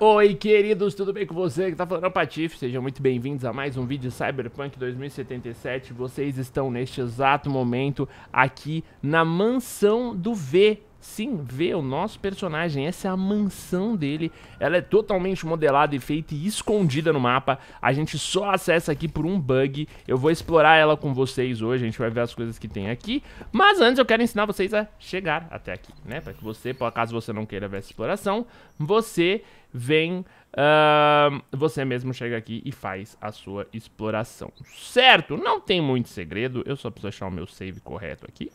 Oi, queridos, tudo bem com você? Que tá falando é o Patife. Sejam muito bem-vindos a mais um vídeo de Cyberpunk 2077. Vocês estão neste exato momento aqui na mansão do V. Sim, V, o nosso personagem, essa é a mansão dele. Ela é totalmente modelada e feita e escondida no mapa. A gente só acessa aqui por um bug. Eu vou explorar ela com vocês hoje, a gente vai ver as coisas que tem aqui. Mas antes eu quero ensinar vocês a chegar até aqui, né? Para que você, por acaso você não queira ver essa exploração, você vem, uh, você mesmo chega aqui e faz a sua exploração, certo? Não tem muito segredo, eu só preciso achar o meu save correto aqui.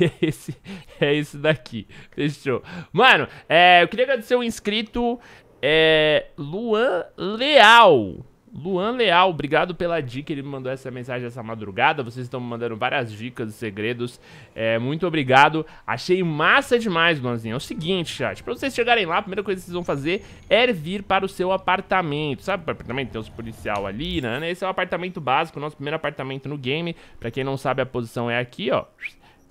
é, esse, é esse daqui, fechou. Mano, é, eu queria agradecer o inscrito é, Luan Leal. Luan Leal, obrigado pela dica. Ele me mandou essa mensagem essa madrugada. Vocês estão me mandando várias dicas e segredos. É, muito obrigado. Achei massa demais, Luanzinho. É o seguinte, chat. Pra vocês chegarem lá, a primeira coisa que vocês vão fazer é vir para o seu apartamento. Sabe o apartamento? Tem os policial ali, né? Esse é o apartamento básico, o nosso primeiro apartamento no game. Pra quem não sabe, a posição é aqui, ó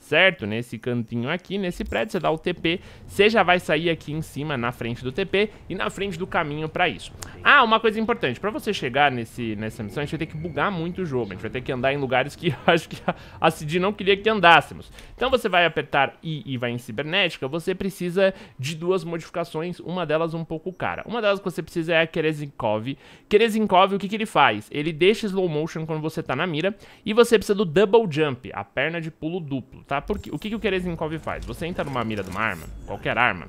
certo? Nesse cantinho aqui, nesse prédio, você dá o TP, você já vai sair aqui em cima, na frente do TP e na frente do caminho pra isso. Ah, uma coisa importante, pra você chegar nesse, nessa missão, a gente vai ter que bugar muito o jogo, a gente vai ter que andar em lugares que acho que a, a não queria que andássemos. Então você vai apertar I e vai em Cibernética, você precisa de duas modificações, uma delas um pouco cara. Uma delas que você precisa é a Kerezinkov. Kerezinkov, o que, que ele faz? Ele deixa slow motion quando você tá na mira e você precisa do double jump, a perna de pulo duplo, tá? tá? Porque, o que, que o Kerezinkov faz? Você entra numa mira de uma arma, qualquer arma,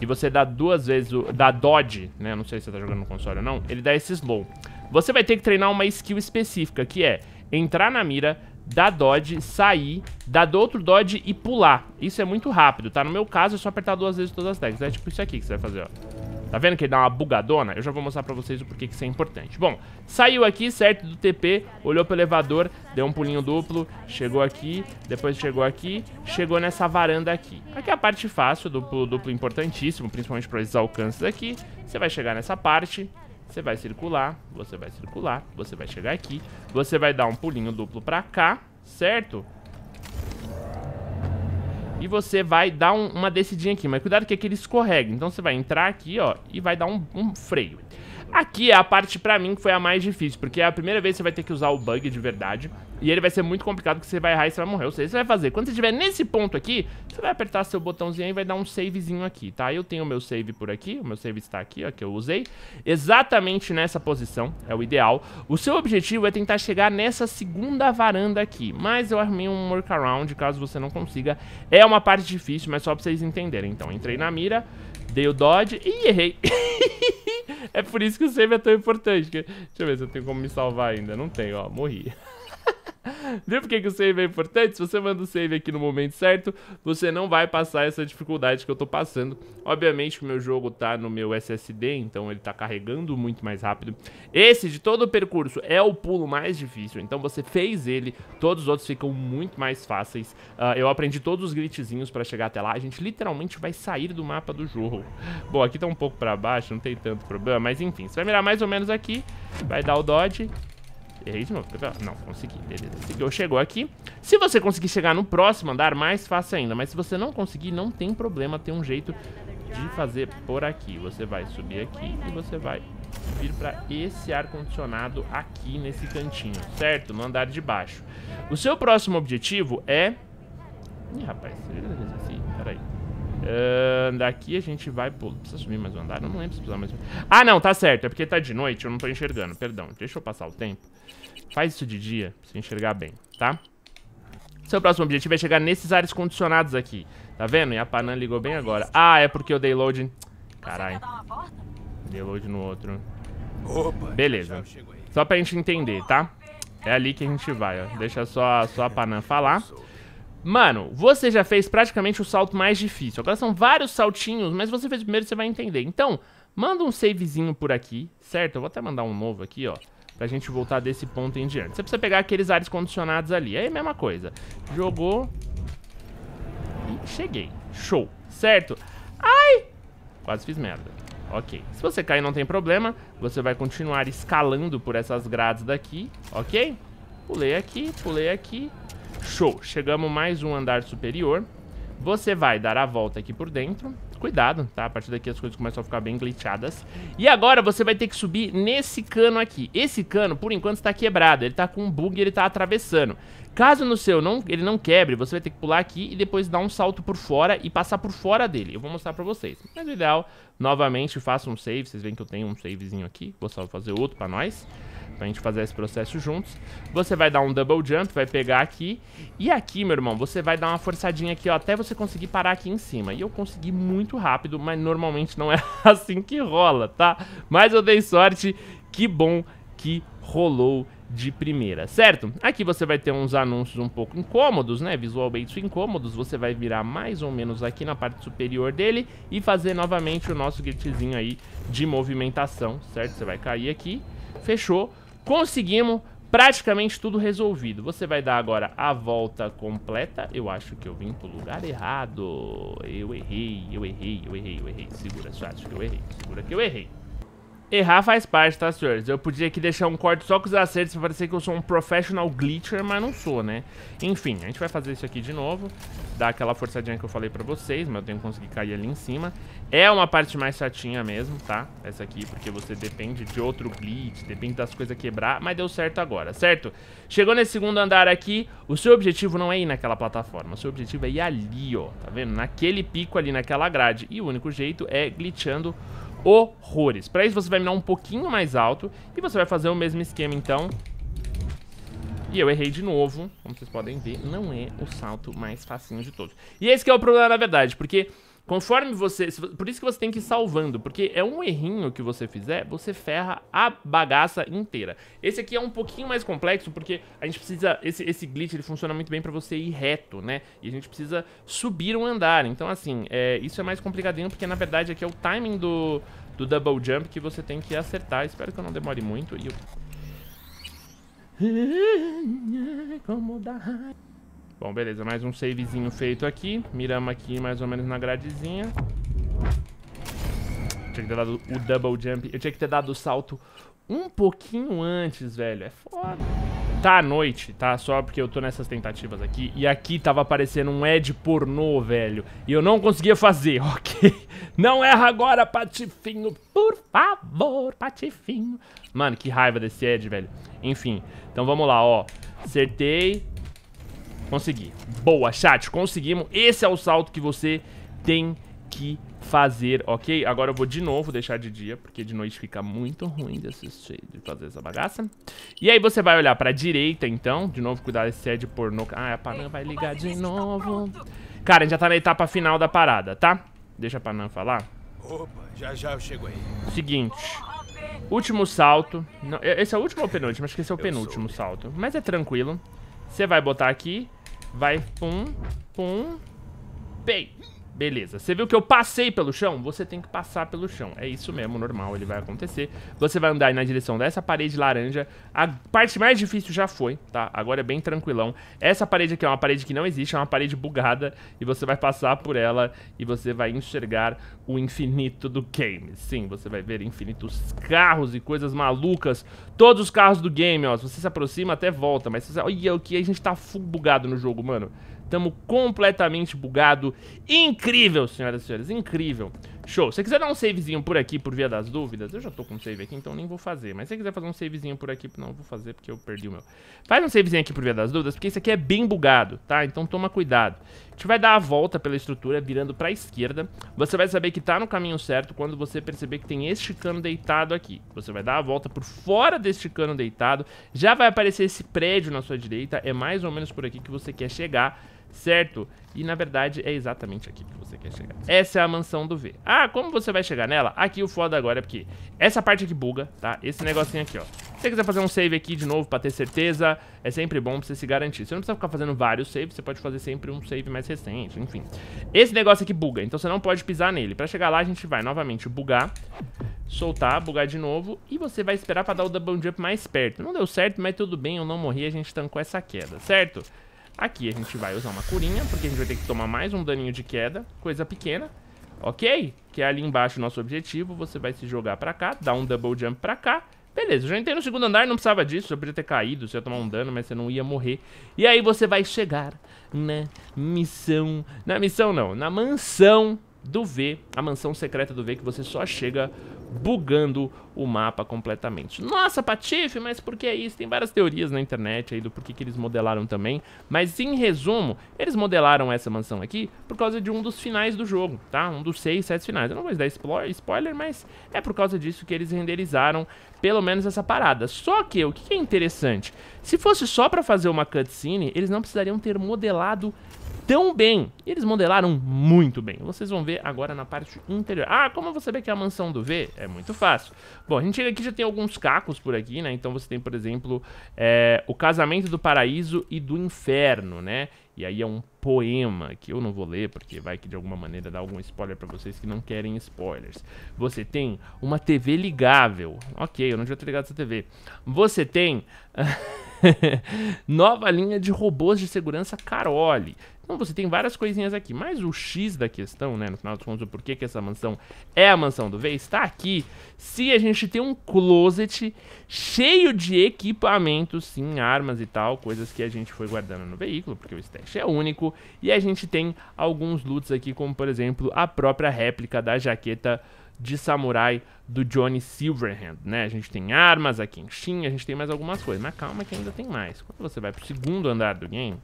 e você dá duas vezes o... dá dodge, né? Não sei se você tá jogando no console ou não. Ele dá esse slow. Você vai ter que treinar uma skill específica, que é entrar na mira, dar dodge, sair, dar do outro dodge e pular. Isso é muito rápido, tá? No meu caso, é só apertar duas vezes todas as tags. É tipo isso aqui que você vai fazer, ó. Tá vendo que ele dá uma bugadona? Eu já vou mostrar pra vocês o porquê que isso é importante. Bom, saiu aqui, certo, do TP, olhou pro elevador, deu um pulinho duplo, chegou aqui, depois chegou aqui, chegou nessa varanda aqui. Aqui é a parte fácil, duplo, duplo importantíssimo, principalmente pra esses alcances aqui. Você vai chegar nessa parte, você vai circular, você vai circular, você vai chegar aqui, você vai dar um pulinho duplo pra cá, certo? Certo? E você vai dar um, uma descidinha aqui, mas cuidado que aqui ele escorrega. Então você vai entrar aqui, ó, e vai dar um, um freio. Aqui é a parte, pra mim, que foi a mais difícil, porque é a primeira vez que você vai ter que usar o bug de verdade, e ele vai ser muito complicado, porque você vai errar e você vai morrer. Ou seja, você vai fazer, quando você estiver nesse ponto aqui, você vai apertar seu botãozinho e vai dar um savezinho aqui, tá? Eu tenho o meu save por aqui, o meu save está aqui, ó, que eu usei, exatamente nessa posição, é o ideal. O seu objetivo é tentar chegar nessa segunda varanda aqui, mas eu arrumei um workaround, caso você não consiga. É uma parte difícil, mas só pra vocês entenderem. Então, entrei na mira... Dei o dodge e errei. é por isso que o save é tão importante. Deixa eu ver se eu tenho como me salvar ainda. Não tenho, ó. Morri. Viu por que, que o save é importante? Se você manda o save aqui no momento certo, você não vai passar essa dificuldade que eu tô passando. Obviamente que o meu jogo tá no meu SSD, então ele tá carregando muito mais rápido. Esse, de todo o percurso, é o pulo mais difícil, então você fez ele, todos os outros ficam muito mais fáceis. Uh, eu aprendi todos os glitchzinhos pra chegar até lá, a gente literalmente vai sair do mapa do jogo. Bom, aqui tá um pouco pra baixo, não tem tanto problema, mas enfim, você vai mirar mais ou menos aqui, vai dar o dodge... Errei de novo. Tá não, consegui. Beleza, seguiu. Chegou aqui. Se você conseguir chegar no próximo andar, mais fácil ainda. Mas se você não conseguir, não tem problema. Tem um jeito de fazer por aqui. Você vai subir aqui e você vai vir para esse ar-condicionado aqui nesse cantinho, certo? No andar de baixo. O seu próximo objetivo é... Ih, rapaz, peraí. Uh, daqui a gente vai Pô, Precisa subir mais um andar? Eu não lembro se precisa mais um. Ah, não, tá certo. É porque tá de noite, eu não tô enxergando. Perdão, deixa eu passar o tempo. Faz isso de dia, pra você enxergar bem, tá? Seu próximo objetivo é chegar nesses ares condicionados aqui. Tá vendo? E a Panan ligou bem agora. Ah, é porque eu dei load... Caralho. Dei load no outro. Beleza. Só pra gente entender, tá? É ali que a gente vai, ó. Deixa só, só a Panan falar. Mano, você já fez praticamente o salto mais difícil. Agora são vários saltinhos, mas você fez o primeiro, você vai entender. Então, manda um savezinho por aqui, certo? Eu vou até mandar um novo aqui, ó pra gente voltar desse ponto em diante. Você precisa pegar aqueles ares condicionados ali. É a mesma coisa. Jogou. E cheguei. Show. Certo? Ai! Quase fiz merda. Ok. Se você cair, não tem problema. Você vai continuar escalando por essas grades daqui. Ok? Pulei aqui, pulei aqui. Show. Chegamos mais um andar superior. Você vai dar a volta aqui por dentro cuidado, tá? A partir daqui as coisas começam a ficar bem glitchadas. E agora você vai ter que subir nesse cano aqui. Esse cano, por enquanto, está quebrado. Ele está com um bug e ele está atravessando. Caso no seu não, ele não quebre, você vai ter que pular aqui e depois dar um salto por fora e passar por fora dele. Eu vou mostrar pra vocês. Mas o ideal, novamente, faça um save. Vocês veem que eu tenho um savezinho aqui. Vou só fazer outro pra nós pra gente fazer esse processo juntos. Você vai dar um double jump, vai pegar aqui. E aqui, meu irmão, você vai dar uma forçadinha aqui, ó, até você conseguir parar aqui em cima. E eu consegui muito rápido, mas normalmente não é assim que rola, tá? Mas eu dei sorte, que bom que rolou de primeira, certo? Aqui você vai ter uns anúncios um pouco incômodos, né? Visualmente incômodos, você vai virar mais ou menos aqui na parte superior dele e fazer novamente o nosso gritzinho aí de movimentação, certo? Você vai cair aqui, fechou, Conseguimos praticamente tudo resolvido. Você vai dar agora a volta completa. Eu acho que eu vim pro lugar errado. Eu errei, eu errei, eu errei, eu errei. Segura, só acho que eu errei. Segura que eu errei. Errar faz parte, tá, senhores? Eu podia aqui deixar um corte só com os acertos pra parecer que eu sou um professional glitcher, mas não sou, né? Enfim, a gente vai fazer isso aqui de novo. Dar aquela forçadinha que eu falei pra vocês, mas eu tenho que conseguir cair ali em cima. É uma parte mais chatinha mesmo, tá? Essa aqui, porque você depende de outro glitch, depende das coisas quebrar, mas deu certo agora, certo? Chegou nesse segundo andar aqui, o seu objetivo não é ir naquela plataforma, o seu objetivo é ir ali, ó, tá vendo? Naquele pico ali, naquela grade. E o único jeito é glitchando horrores. Para isso, você vai minar um pouquinho mais alto e você vai fazer o mesmo esquema, então. E eu errei de novo, como vocês podem ver, não é o salto mais facinho de todos. E esse é o problema, na verdade, porque Conforme você... Por isso que você tem que ir salvando, porque é um errinho que você fizer, você ferra a bagaça inteira. Esse aqui é um pouquinho mais complexo, porque a gente precisa... Esse, esse glitch, ele funciona muito bem pra você ir reto, né? E a gente precisa subir um andar. Então, assim, é, isso é mais complicadinho, porque na verdade aqui é o timing do, do double jump que você tem que acertar. Espero que eu não demore muito e eu... Como dá raiva. Bom, beleza, mais um savezinho feito aqui. Miramos aqui mais ou menos na gradezinha. Tinha que ter dado o double jump. Eu tinha que ter dado o salto um pouquinho antes, velho. É foda. Tá à noite, tá? Só porque eu tô nessas tentativas aqui. E aqui tava aparecendo um Ed pornô, velho. E eu não conseguia fazer, ok? Não erra agora, Patifinho. Por favor, Patifinho. Mano, que raiva desse Ed, velho. Enfim, então vamos lá, ó. Acertei. Consegui. Boa, chat, conseguimos. Esse é o salto que você tem que fazer, ok? Agora eu vou de novo deixar de dia, porque de noite fica muito ruim de assistir, de fazer essa bagaça. E aí você vai olhar pra direita, então. De novo, cuidar desse é pornô. Ah, é a Panam vai ligar de novo. Cara, a gente já tá na etapa final da parada, tá? Deixa a Panam falar. Opa, já já eu chego aí. Seguinte. Último salto. Não, esse é o último ou penúltimo? Acho que esse é o penúltimo salto. Mas é tranquilo. Você vai botar aqui Vai, pum, pum, pei beleza. Você viu que eu passei pelo chão? Você tem que passar pelo chão. É isso mesmo, normal, ele vai acontecer. Você vai andar na direção dessa parede laranja. A parte mais difícil já foi, tá? Agora é bem tranquilão. Essa parede aqui é uma parede que não existe, é uma parede bugada. E você vai passar por ela e você vai enxergar o infinito do game. Sim, você vai ver infinitos carros e coisas malucas. Todos os carros do game, ó. Se você se aproxima, até volta. Mas você... Olha o que a gente tá bugado no jogo, mano. Tamo completamente bugado. Incrível, senhoras e senhores, incrível. Show. Se você quiser dar um savezinho por aqui, por via das dúvidas, eu já tô com save aqui, então nem vou fazer. Mas se você quiser fazer um savezinho por aqui, não, vou fazer porque eu perdi o meu. Faz um savezinho aqui por via das dúvidas, porque isso aqui é bem bugado, tá? Então toma cuidado. A gente vai dar a volta pela estrutura, virando pra esquerda. Você vai saber que tá no caminho certo quando você perceber que tem este cano deitado aqui. Você vai dar a volta por fora deste cano deitado. Já vai aparecer esse prédio na sua direita. É mais ou menos por aqui que você quer chegar certo? E na verdade é exatamente aqui que você quer chegar. Essa é a mansão do V. Ah, como você vai chegar nela? Aqui o foda agora é porque essa parte aqui buga, tá? Esse negocinho aqui, ó. Se você quiser fazer um save aqui de novo pra ter certeza, é sempre bom pra você se garantir. Você não precisa ficar fazendo vários saves, você pode fazer sempre um save mais recente, enfim. Esse negócio aqui buga, então você não pode pisar nele. Pra chegar lá a gente vai novamente bugar, soltar, bugar de novo e você vai esperar pra dar o double jump mais perto. Não deu certo, mas tudo bem, eu não morri, a gente tancou essa queda, Certo? Aqui a gente vai usar uma curinha, porque a gente vai ter que tomar mais um daninho de queda, coisa pequena. Ok? Que é ali embaixo o nosso objetivo, você vai se jogar pra cá, dar um double jump pra cá. Beleza, eu já entrei no segundo andar, não precisava disso, eu podia ter caído, você ia tomar um dano, mas você não ia morrer. E aí você vai chegar na missão... Na missão não, na mansão do V, a mansão secreta do V, que você só chega bugando o mapa completamente. Nossa, Patife, mas por que é isso? Tem várias teorias na internet aí do porquê que eles modelaram também, mas em resumo, eles modelaram essa mansão aqui por causa de um dos finais do jogo, tá? Um dos seis, sete finais. Eu não vou dar spoiler, mas é por causa disso que eles renderizaram pelo menos essa parada. Só que, o que é interessante, se fosse só pra fazer uma cutscene, eles não precisariam ter modelado tão bem. E eles modelaram muito bem. Vocês vão ver agora na parte interior. Ah, como você vê que é a mansão do V? É muito fácil. Bom, a gente chega aqui já tem alguns cacos por aqui, né? Então você tem, por exemplo, é, o casamento do paraíso e do inferno, né? E aí é um poema que eu não vou ler porque vai que de alguma maneira dá algum spoiler para vocês que não querem spoilers. Você tem uma TV ligável. Ok, eu não devia ter ligado essa TV. Você tem... Nova linha de robôs de segurança Carole. Então você tem várias coisinhas aqui, mas o X da questão, né, no final dos contos, o porquê que essa mansão é a mansão do V, está aqui se a gente tem um closet cheio de equipamentos, sim, armas e tal, coisas que a gente foi guardando no veículo, porque o stash é único, e a gente tem alguns loots aqui, como por exemplo a própria réplica da jaqueta de samurai do Johnny Silverhand, né? A gente tem armas, a Kenshin, a gente tem mais algumas coisas, mas calma que ainda tem mais. Quando você vai pro segundo andar do game,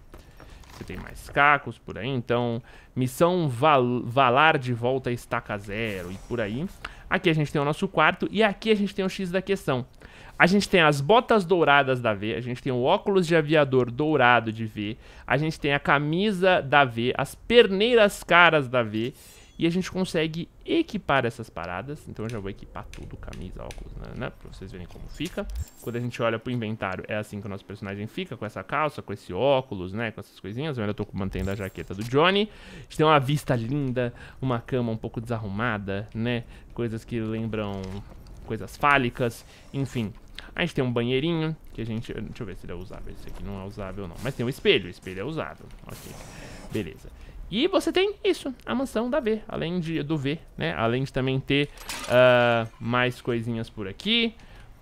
você tem mais cacos por aí, então missão val Valar de volta a estaca zero e por aí. Aqui a gente tem o nosso quarto e aqui a gente tem o X da questão. A gente tem as botas douradas da V, a gente tem o óculos de aviador dourado de V, a gente tem a camisa da V, as perneiras caras da V e a gente consegue equipar essas paradas. Então eu já vou equipar tudo, camisa, óculos, né, né, pra vocês verem como fica. Quando a gente olha pro inventário, é assim que o nosso personagem fica, com essa calça, com esse óculos, né, com essas coisinhas. Eu ainda tô mantendo a jaqueta do Johnny. A gente tem uma vista linda, uma cama um pouco desarrumada, né, coisas que lembram coisas fálicas, enfim. A gente tem um banheirinho, que a gente... Deixa eu ver se ele é usável. Esse aqui não é usável, não. Mas tem um espelho. O espelho é usável. Ok. Beleza. E você tem isso, a mansão da V, além de, do V, né? Além de também ter uh, mais coisinhas por aqui.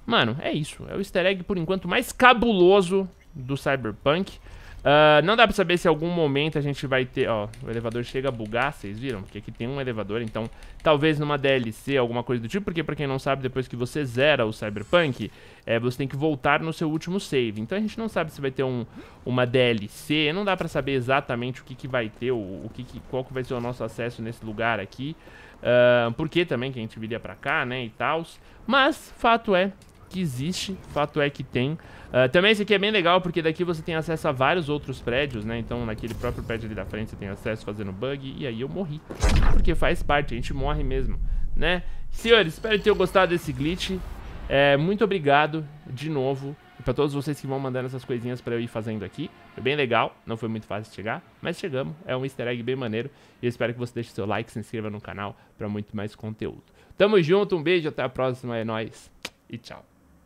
Mano, é isso. É o easter egg, por enquanto, mais cabuloso do Cyberpunk. Uh, não dá pra saber se em algum momento a gente vai ter... Ó, o elevador chega a bugar, vocês viram? Porque aqui tem um elevador, então talvez numa DLC, alguma coisa do tipo. Porque pra quem não sabe, depois que você zera o Cyberpunk, é, você tem que voltar no seu último save. Então a gente não sabe se vai ter um, uma DLC. Não dá pra saber exatamente o que, que vai ter, o, o que, que qual que vai ser o nosso acesso nesse lugar aqui. Uh, que também que a gente viria pra cá, né, e tal. Mas, fato é que existe, fato é que tem. Uh, também esse aqui é bem legal, porque daqui você tem acesso a vários outros prédios, né? Então naquele próprio prédio ali da frente você tem acesso fazendo bug, e aí eu morri. Porque faz parte, a gente morre mesmo, né? Senhores, espero que tenham gostado desse glitch. É, muito obrigado de novo para todos vocês que vão mandando essas coisinhas para eu ir fazendo aqui. Foi bem legal, não foi muito fácil chegar, mas chegamos. É um easter egg bem maneiro. E espero que você deixe seu like, se inscreva no canal para muito mais conteúdo. Tamo junto, um beijo, até a próxima, é nóis e tchau.